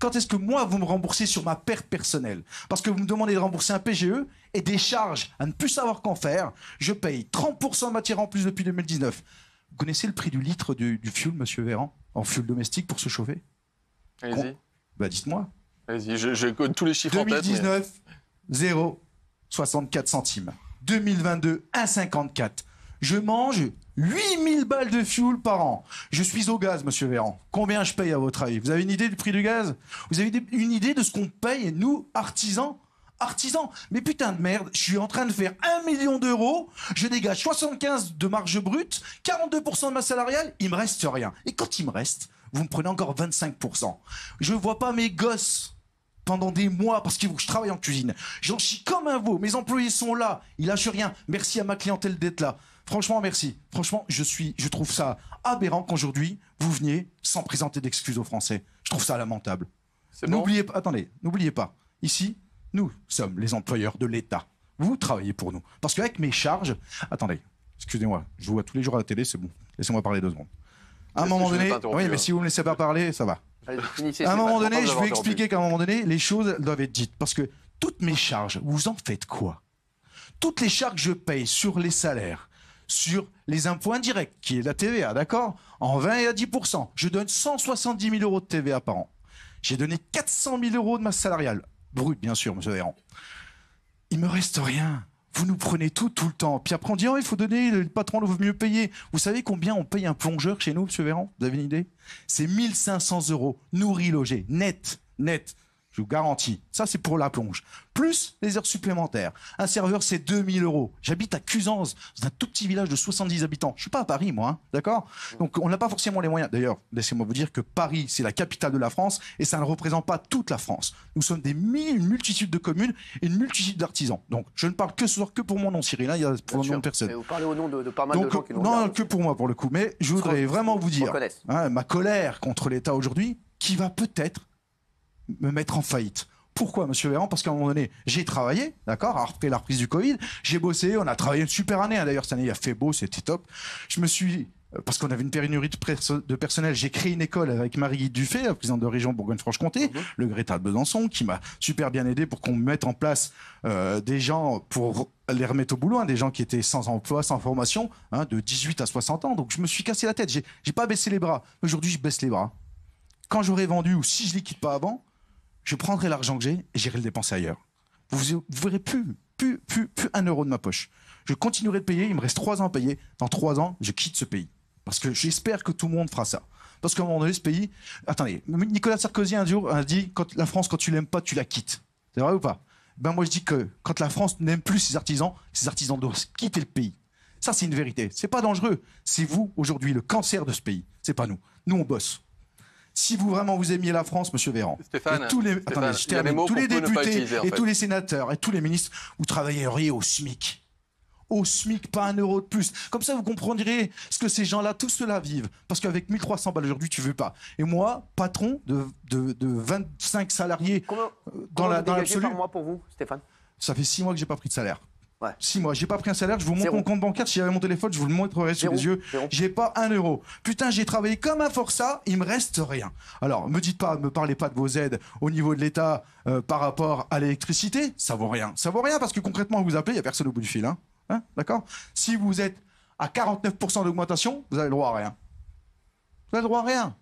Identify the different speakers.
Speaker 1: quand est-ce que moi, vous me remboursez sur ma perte personnelle Parce que vous me demandez de rembourser un PGE et des charges à ne plus savoir qu'en faire. Je paye 30% de matière en plus depuis 2019. Vous connaissez le prix du litre du, du fuel, monsieur Véran, en fuel domestique pour se chauffer Allez-y. Bah dites-moi. Allez-y, je, tous les chiffres 2019, en tête. Mais... 0,64 centimes. 2022, 1,54. Je mange 8000 balles de fuel par an. Je suis au gaz, monsieur Véran. Combien je paye à votre avis Vous avez une idée du prix du gaz Vous avez une idée de ce qu'on paye, nous, artisans Artisans Mais putain de merde, je suis en train de faire 1 million d'euros, je dégage 75 de marge brute, 42% de ma salariale, il me reste rien. Et quand il me reste, vous me prenez encore 25%. Je vois pas mes gosses pendant des mois parce qu'il faut que je travaille en cuisine. J'en chie comme un veau. Mes employés sont là. Ils lâchent rien. Merci à ma clientèle d'être là. Franchement, merci. Franchement, je suis, je trouve ça aberrant qu'aujourd'hui vous veniez sans présenter d'excuses aux Français. Je trouve ça lamentable. n'oubliez pas. Attendez, n'oubliez pas. Ici, nous sommes les employeurs de l'État. Vous travaillez pour nous. Parce qu'avec mes charges, attendez, excusez-moi, je vous vois tous les jours à la télé, c'est bon. Laissez-moi parler deux secondes. À un moment donné, oui, mais si vous me laissez pas parler, ça va à un moment donné, je vais expliquer qu'à un moment donné, les choses doivent être dites. Parce que toutes mes charges, vous en faites quoi Toutes les charges que je paye sur les salaires, sur les impôts indirects, qui est la TVA, d'accord En 20 et à 10%. Je donne 170 000 euros de TVA par an. J'ai donné 400 000 euros de masse salariale. Brut, bien sûr, monsieur Véran. Il me reste rien vous nous prenez tout tout le temps. Puis après, on dit, oh, il faut donner, le patron le veut mieux payer. Vous savez combien on paye un plongeur chez nous, M. Véran Vous avez une idée C'est 1500 euros, nourri, logé, net, net je vous garantis. Ça, c'est pour la plonge. Plus les heures supplémentaires. Un serveur, c'est 2000 euros. J'habite à Cusance, dans un tout petit village de 70 habitants. Je ne suis pas à Paris, moi, hein, d'accord Donc, on n'a pas forcément les moyens. D'ailleurs, laissez-moi vous dire que Paris, c'est la capitale de la France et ça ne représente pas toute la France. Nous sommes des mille, une multitude de communes et une multitude d'artisans. Donc, je ne parle que, ce soir, que pour mon nom, Cyril. Hein, il y a pour le nom de personne. vous parlez au nom de, pas mal de gens qui Non, que pour moi, pour le coup. Mais je voudrais vraiment vous dire hein, ma colère contre l'État aujourd'hui, qui va peut-être me mettre en faillite. Pourquoi, monsieur Véran Parce qu'à un moment donné, j'ai travaillé, d'accord, après la reprise du Covid, j'ai bossé, on a travaillé une super année. Hein. D'ailleurs, cette année, il a fait beau, c'était top. Je me suis euh, parce qu'on avait une périnurie de, personnel, j'ai créé une école avec Marie Dufay, présidente de région Bourgogne-Franche-Comté, mhm. le Greta de Besançon, qui m'a super bien aidé pour qu'on mette en place euh, des gens pour les remettre au boulot, hein, des gens qui étaient sans emploi, sans formation, hein, de 18 à 60 ans. Donc je me suis cassé la tête, j'ai pas baissé les bras. Aujourd'hui, je baisse les bras. Quand j'aurai vendu ou si je liquide pas avant, je prendrai l'argent que j'ai et j'irai le dépenser ailleurs. Vous ne verrez plus, plus, plus, un euro de ma poche. Je continuerai de payer, il me reste trois ans à payer. Dans trois ans, je quitte ce pays. Parce que j'espère que tout le monde fera ça. Parce qu'à un moment donné, ce pays. Attendez, Nicolas Sarkozy un jour a dit quand la France, quand tu l'aimes pas, tu la quittes. C'est vrai ou pas Ben moi, je dis que quand la France n'aime plus ses artisans, ses artisans doivent quitter le pays. Ça, c'est une vérité. C'est pas dangereux. C'est vous aujourd'hui le cancer de ce pays. Ce n'est pas nous. Nous, on bosse si vous vraiment vous aimiez la France, Monsieur Véran, et tous les, députés et tous les sénateurs et tous les ministres, vous travailleriez au SMIC. Au SMIC, pas un euro de plus. Comme ça, vous comprendrez ce que ces gens-là, tous cela vivent. Parce qu'avec 1300 balles aujourd'hui, tu veux pas. Et moi, patron de, 25 salariés euh, dans l'absolu. La, dans par mois pour vous, Stéphane Ça fait six mois que j'ai pas pris de salaire. Si moi, mois. J'ai pas pris un salaire, je vous montre mon compte bancaire. Si j'avais mon téléphone, je vous le montrerai sous les yeux. J'ai pas un euro. Putain, j'ai travaillé comme un forçat, il me reste rien. Alors, me dites pas, me parlez pas de vos aides au niveau de l'État euh, par rapport à l'électricité. Ça vaut rien. Ça vaut rien parce que concrètement, vous appelez, il y a personne au bout du fil. Hein, hein D'accord Si vous êtes à 49% d'augmentation, vous avez le droit à rien. Vous avez le droit à rien.